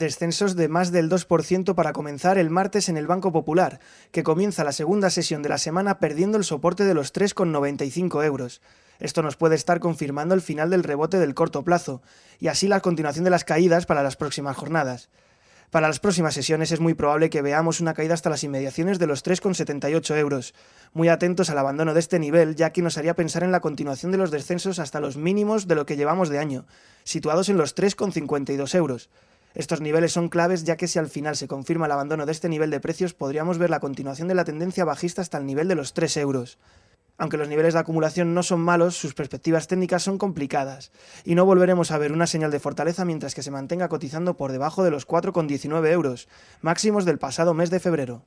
Descensos de más del 2% para comenzar el martes en el Banco Popular, que comienza la segunda sesión de la semana perdiendo el soporte de los 3,95 euros. Esto nos puede estar confirmando el final del rebote del corto plazo, y así la continuación de las caídas para las próximas jornadas. Para las próximas sesiones es muy probable que veamos una caída hasta las inmediaciones de los 3,78 euros. Muy atentos al abandono de este nivel, ya que nos haría pensar en la continuación de los descensos hasta los mínimos de lo que llevamos de año, situados en los 3,52 euros. Estos niveles son claves ya que si al final se confirma el abandono de este nivel de precios podríamos ver la continuación de la tendencia bajista hasta el nivel de los 3 euros. Aunque los niveles de acumulación no son malos, sus perspectivas técnicas son complicadas, y no volveremos a ver una señal de fortaleza mientras que se mantenga cotizando por debajo de los 4,19 euros, máximos del pasado mes de febrero.